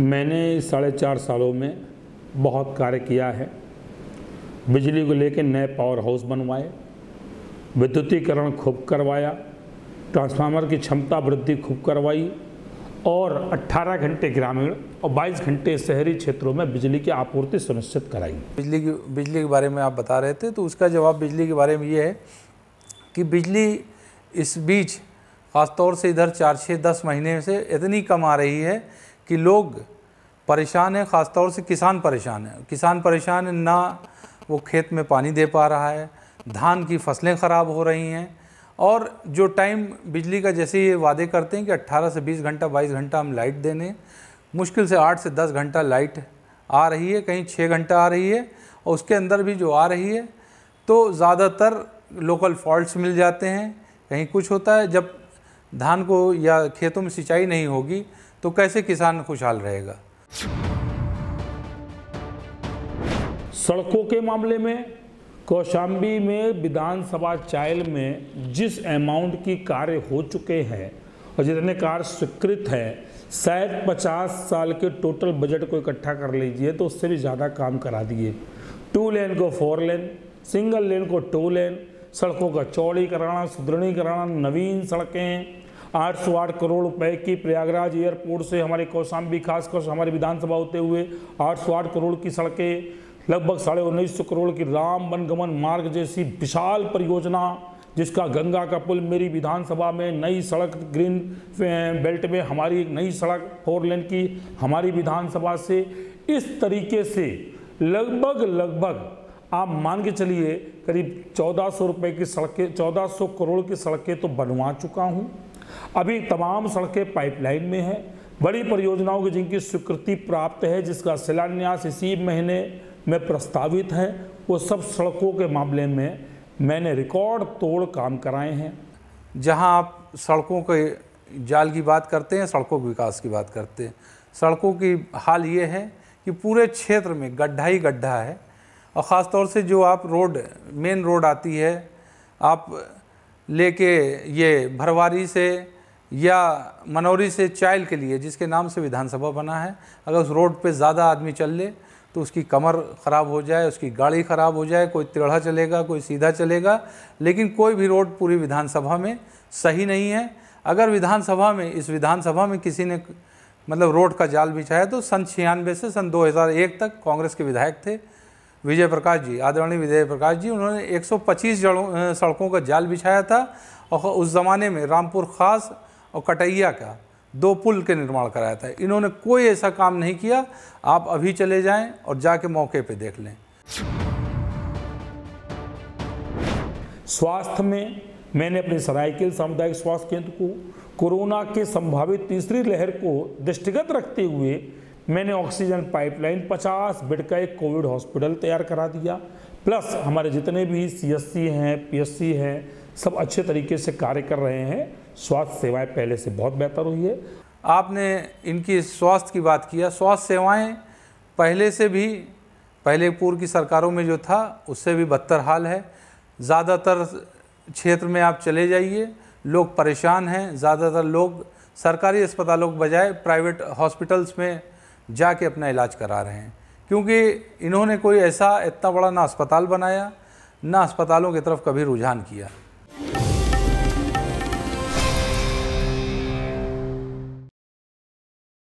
मैंने साढ़े चार सालों में बहुत कार्य किया है बिजली को लेकर नए पावर हाउस बनवाए विद्युतीकरण खूब करवाया ट्रांसफार्मर की क्षमता वृद्धि खूब करवाई और 18 घंटे ग्रामीण और 22 घंटे शहरी क्षेत्रों में बिजली की आपूर्ति सुनिश्चित कराई बिजली की बिजली के बारे में आप बता रहे थे तो उसका जवाब बिजली के बारे में ये है कि बिजली इस बीच ख़ासतौर से इधर चार छः दस महीने से इतनी कम आ रही है कि लोग परेशान है ख़ास से किसान परेशान है किसान परेशान है ना वो खेत में पानी दे पा रहा है धान की फसलें ख़राब हो रही हैं और जो टाइम बिजली का जैसे ये वादे करते हैं कि 18 से 20 घंटा 22 घंटा हम लाइट देने मुश्किल से 8 से 10 घंटा लाइट आ रही है कहीं 6 घंटा आ रही है और उसके अंदर भी जो आ रही है तो ज़्यादातर लोकल फॉल्ट्स मिल जाते हैं कहीं कुछ होता है जब धान को या खेतों में सिंचाई नहीं होगी तो कैसे किसान खुशहाल रहेगा सड़कों के मामले में कौशाम्बी में विधानसभा चाइल में जिस अमाउंट की कार्य हो चुके हैं और जितने कार्य स्वीकृत है शायद 50 साल के टोटल बजट को इकट्ठा कर लीजिए तो उससे भी ज़्यादा काम करा दिए टू लेन को फोर लेन सिंगल लेन को टू लेन सड़कों का चौड़ीकरण सुदृढ़ीकरण नवीन सड़कें आठ सौ आठ करोड़ रुपए की प्रयागराज एयरपोर्ट से हमारे कौशाम्बी खासकर हमारे विधानसभा होते हुए आठ सौ आठ करोड़ की सड़कें लगभग साढ़े उन्नीस सौ करोड़ की राम वनगमन मार्ग जैसी विशाल परियोजना जिसका गंगा का पुल मेरी विधानसभा में नई सड़क ग्रीन बेल्ट में हमारी नई सड़क फोर लेन की हमारी विधानसभा से इस तरीके से लगभग लगभग आप मान के चलिए करीब चौदह सौ रुपये की सड़कें चौदह सौ करोड़ की सड़कें तो बनवा चुका हूँ अभी तमाम सड़कें पाइपलाइन में हैं बड़ी परियोजनाओं की जिनकी स्वीकृति प्राप्त है जिसका शिलान्यास इसी महीने में प्रस्तावित है वो सब सड़कों के मामले में मैंने रिकॉर्ड तोड़ काम कराए हैं जहां आप सड़कों के जाल की बात करते हैं सड़कों के विकास की बात करते हैं सड़कों की हाल ये है कि पूरे क्षेत्र में गड्ढा ही गड्ढा है और ख़ासतौर से जो आप रोड मेन रोड आती है आप लेके ये भरवारी से या मनौरी से चाइल के लिए जिसके नाम से विधानसभा बना है अगर उस रोड पे ज़्यादा आदमी चल ले तो उसकी कमर ख़राब हो जाए उसकी गाड़ी ख़राब हो जाए कोई तिड़ा चलेगा कोई सीधा चलेगा लेकिन कोई भी रोड पूरी विधानसभा में सही नहीं है अगर विधानसभा में इस विधानसभा में किसी ने मतलब रोड का जाल बिछाया तो सन छियानवे से सन 2001 तक कांग्रेस के विधायक थे विजय प्रकाश जी आदरणीय विजय प्रकाश जी उन्होंने 125 जड़ों सड़कों का जाल बिछाया था और उस ज़माने में रामपुर खास और कटैया का दो पुल के निर्माण कराया था इन्होंने कोई ऐसा काम नहीं किया आप अभी चले जाएं और जाके मौके पे देख लें स्वास्थ्य में मैंने अपने सरायकेल सामुदायिक स्वास्थ्य केंद्र को कोरोना के संभावित तीसरी लहर को दृष्टिगत रखते हुए मैंने ऑक्सीजन पाइपलाइन 50 बेड का एक कोविड हॉस्पिटल तैयार करा दिया प्लस हमारे जितने भी सीएससी हैं पीएससी हैं सब अच्छे तरीके से कार्य कर रहे हैं स्वास्थ्य सेवाएं पहले से बहुत बेहतर हुई है आपने इनकी स्वास्थ्य की बात किया स्वास्थ्य सेवाएं पहले से भी पहले पूर्व की सरकारों में जो था उससे भी बदतर हाल है ज़्यादातर क्षेत्र में आप चले जाइए लोग परेशान हैं ज़्यादातर लोग सरकारी अस्पतालों के बजाय प्राइवेट हॉस्पिटल्स में जाके अपना इलाज करा रहे हैं क्योंकि इन्होंने कोई ऐसा इतना बड़ा ना अस्पताल बनाया ना अस्पतालों की तरफ कभी रुझान किया